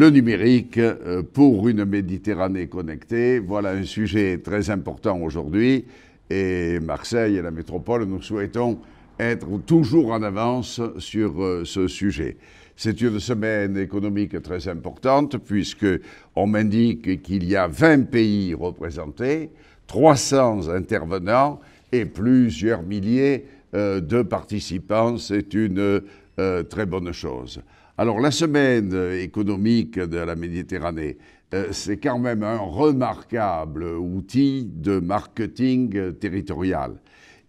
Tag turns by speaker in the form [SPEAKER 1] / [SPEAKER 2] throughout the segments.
[SPEAKER 1] le numérique euh, pour une Méditerranée connectée. Voilà un sujet très important aujourd'hui. Et Marseille et la métropole, nous souhaitons être toujours en avance sur euh, ce sujet. C'est une semaine économique très importante puisque on m'indique qu'il y a 20 pays représentés, 300 intervenants et plusieurs milliers euh, de participants. C'est une euh, très bonne chose. Alors la semaine économique de la Méditerranée, euh, c'est quand même un remarquable outil de marketing territorial.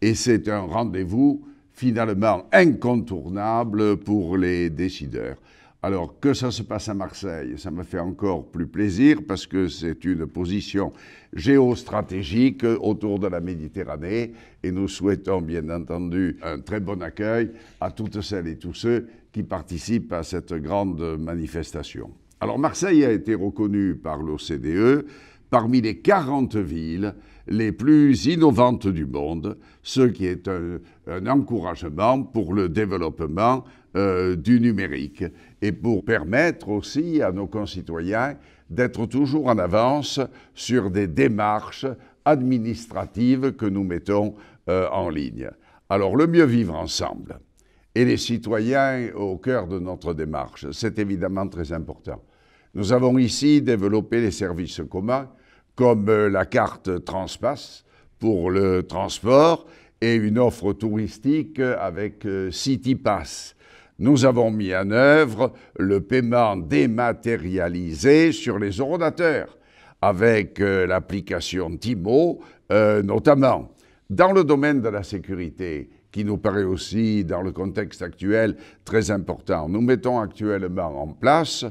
[SPEAKER 1] Et c'est un rendez-vous finalement incontournable pour les décideurs. Alors que ça se passe à Marseille, ça me fait encore plus plaisir parce que c'est une position géostratégique autour de la Méditerranée et nous souhaitons bien entendu un très bon accueil à toutes celles et tous ceux qui participent à cette grande manifestation. Alors Marseille a été reconnue par l'OCDE parmi les 40 villes les plus innovantes du monde, ce qui est un, encouragement pour le développement euh, du numérique et pour permettre aussi à nos concitoyens d'être toujours en avance sur des démarches administratives que nous mettons euh, en ligne. Alors le mieux vivre ensemble et les citoyens au cœur de notre démarche, c'est évidemment très important. Nous avons ici développé les services communs comme euh, la carte Transpass pour le transport et une offre touristique euh, avec euh, CityPass. Nous avons mis en œuvre le paiement dématérialisé sur les ordinateurs avec l'application Timo notamment. Dans le domaine de la sécurité, qui nous paraît aussi, dans le contexte actuel, très important, nous mettons actuellement en place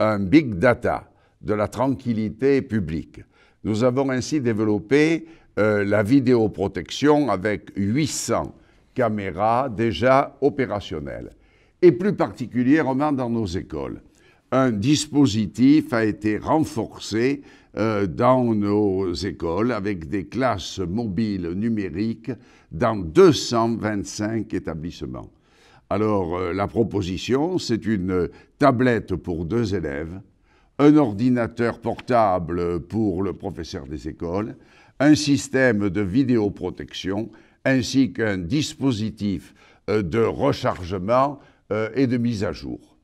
[SPEAKER 1] un big data de la tranquillité publique. Nous avons ainsi développé euh, la vidéoprotection avec 800 caméras déjà opérationnelles, et plus particulièrement dans nos écoles. Un dispositif a été renforcé euh, dans nos écoles avec des classes mobiles numériques dans 225 établissements. Alors euh, la proposition, c'est une tablette pour deux élèves un ordinateur portable pour le professeur des écoles, un système de vidéoprotection, ainsi qu'un dispositif euh, de rechargement euh, et de mise à jour.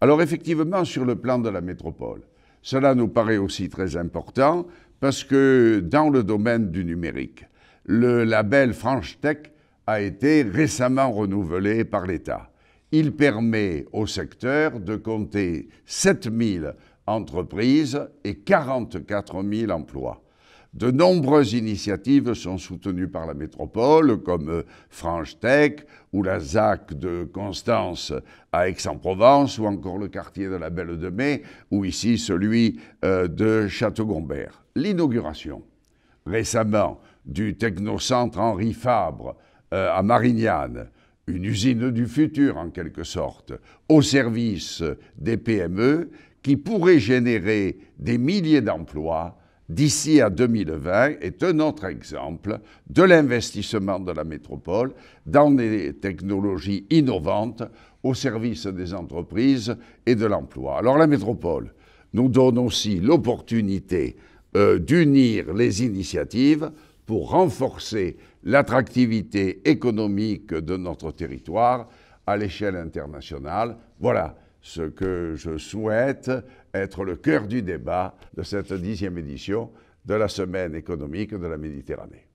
[SPEAKER 1] Alors effectivement, sur le plan de la métropole, cela nous paraît aussi très important parce que dans le domaine du numérique, le label French Tech a été récemment renouvelé par l'État. Il permet au secteur de compter 7000 entreprises et 44 000 emplois. De nombreuses initiatives sont soutenues par la métropole, comme euh, Franche Tech ou la ZAC de Constance à Aix-en-Provence, ou encore le quartier de la Belle de Mai, ou ici celui euh, de Château-Gombert. L'inauguration récemment du technocentre Henri Fabre euh, à Marignane, une usine du futur en quelque sorte, au service des PME qui pourrait générer des milliers d'emplois d'ici à 2020 est un autre exemple de l'investissement de la métropole dans des technologies innovantes au service des entreprises et de l'emploi. Alors la métropole nous donne aussi l'opportunité euh, d'unir les initiatives pour renforcer l'attractivité économique de notre territoire à l'échelle internationale. Voilà ce que je souhaite être le cœur du débat de cette dixième édition de la Semaine économique de la Méditerranée.